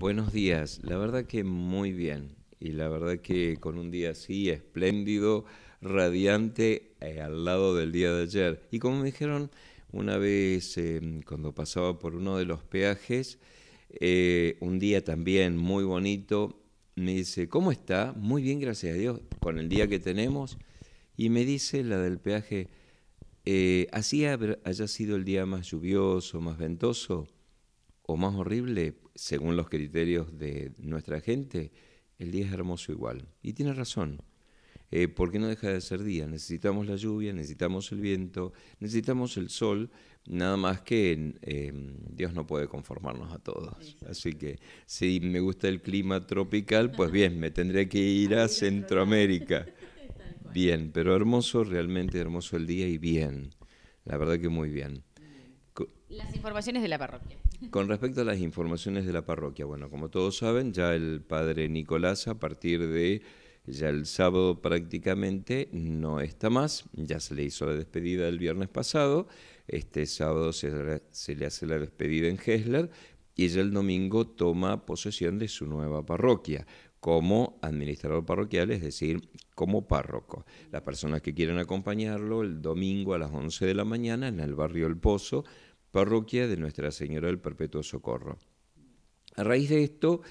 Buenos días, la verdad que muy bien y la verdad que con un día así espléndido, radiante, eh, al lado del día de ayer. Y como me dijeron una vez em, cuando pasaba por uno de los peajes, eh, un día también muy bonito, me dice, ¿cómo está? Muy bien, gracias a Dios, con el día que tenemos. Y me dice la del peaje, eh, ¿así haya sido el día más lluvioso, más ventoso? o más horrible, según los criterios de nuestra gente, el día es hermoso igual. Y tiene razón, eh, porque no deja de ser día. Necesitamos la lluvia, necesitamos el viento, necesitamos el sol, nada más que em, Dios no puede conformarnos a todos. Así que si me gusta el clima tropical, pues bien, me tendré que ir a Centroamérica. Bien, pero hermoso, realmente hermoso el día y bien. La verdad que muy bien. Las informaciones de la parroquia. Con respecto a las informaciones de la parroquia, bueno, como todos saben, ya el padre Nicolás a partir de ya el sábado prácticamente no está más, ya se le hizo la despedida el viernes pasado, este sábado se, le hace la despedida en Hessler y ya el domingo toma posesión de su nueva parroquia como administrador parroquial, es decir, como párroco. Las personas que quieran acompañarlo el domingo a las 11 de la mañana en el barrio El Pozo, parroquia de Nuestra Señora del Perpetuo Socorro. A raíz de esto,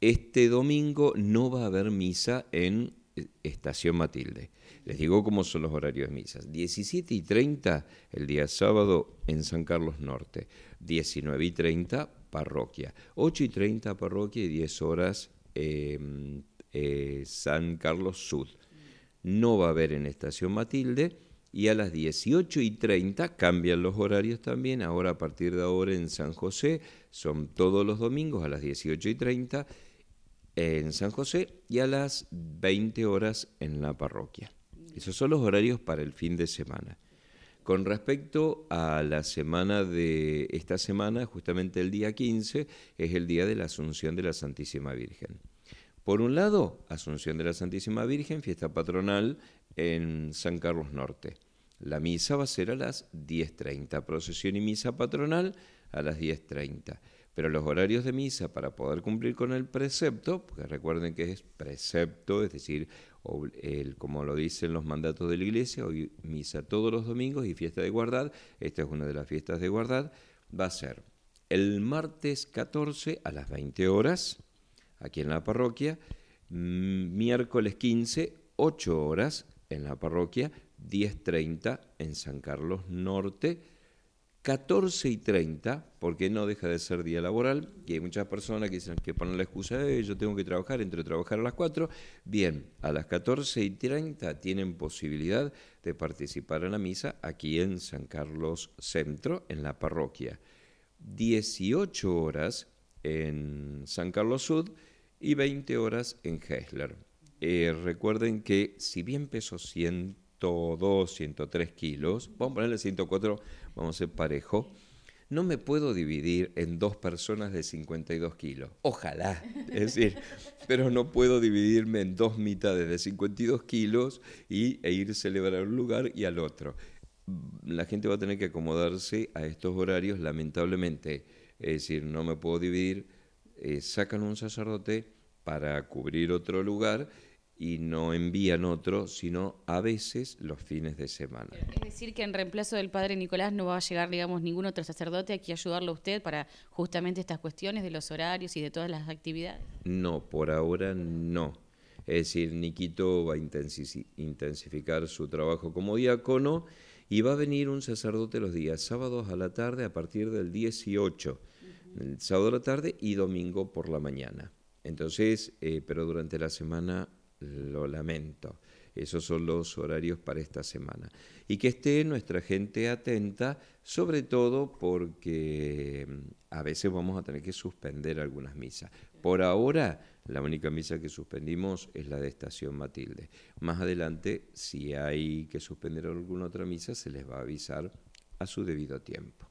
este domingo no va a haber misa en eh, Estación Matilde. Les digo cómo son los horarios de misas. 17 y 30 el día sábado en San Carlos Norte. 19 y 30 parroquia. 8 y 30 parroquia y 10 horas en em, eh, San Carlos Sud. No va a haber en Estación Matilde y a las 18 y 30 cambian los horarios también. Ahora a partir de ahora en San José son todos los domingos a las 18 y 30 en San José y a las 20 horas en la parroquia. Esos son los horarios para el fin de semana. Con respecto a la semana de esta semana, justamente el día 15 es el día de la Asunción de la Santísima Virgen. Por un lado, Asunción de la Santísima Virgen, fiesta patronal en San Carlos Norte. La misa va a ser a las 10.30, procesión y misa patronal a las 10.30. Pero los horarios de misa para poder cumplir con el precepto, porque recuerden que es precepto, es decir, como lo dicen los mandatos de la iglesia, hoy misa todos los domingos y fiesta de guardad, esta es una de las fiestas de guardad, va a ser el martes 14 a las 20 horas, aquí en la parroquia, miércoles 15, 8 horas en la parroquia, 10.30 en San Carlos Norte, 14.30, porque no deja de ser día laboral, y hay muchas personas que dicen que ponen la excusa, de yo tengo que trabajar, entre trabajar a las 4. Bien, a las 14.30 tienen posibilidad de participar en la misa aquí en San Carlos Centro, en la parroquia. 18 horas en San Carlos Sud y 20 horas en Hessler. Eh, recuerden que si bien peso 102, 103 kilos, vamos a ponerle 104, vamos a ser parejo, no me puedo dividir en dos personas de 52 kilos. Ojalá, es decir, pero no puedo dividirme en dos mitades de 52 kilos y, e ir a celebrar un lugar y al otro. La gente va a tener que acomodarse a estos horarios, lamentablemente. Es decir, no me puedo dividir eh, sacan un sacerdote para cubrir otro lugar y no envían otro, sino a veces los fines de semana. Es decir, que en reemplazo del padre Nicolás no va a llegar, digamos, ningún otro sacerdote aquí a ayudarlo a usted para justamente estas cuestiones de los horarios y de todas las actividades. No, por ahora no. Es decir, Niquito va a intensificar su trabajo como diácono y va a venir un sacerdote los días sábados a la tarde a partir del 18 el sábado por la tarde y domingo por la mañana. Entonces, eh, pero durante la semana lo lamento. Esos son los horarios para esta semana. Y que esté nuestra gente atenta, sobre todo porque mm, a veces vamos a tener que suspender algunas misas. Por ahora, la única misa que suspendimos es la de Estación Matilde. Más adelante, si hay que suspender alguna otra misa, se les va a avisar a su debido tiempo.